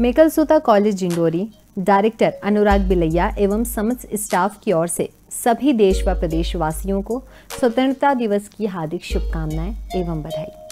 मेकलसूता college इंडोरी director अनुराग बिलैया एवं समस्त स्टाफ की ओर से सभी देश व प्रदेशवासियों को स्वतंत्रता दिवस की हार्दिक शुभकामनाएं एवं बधाई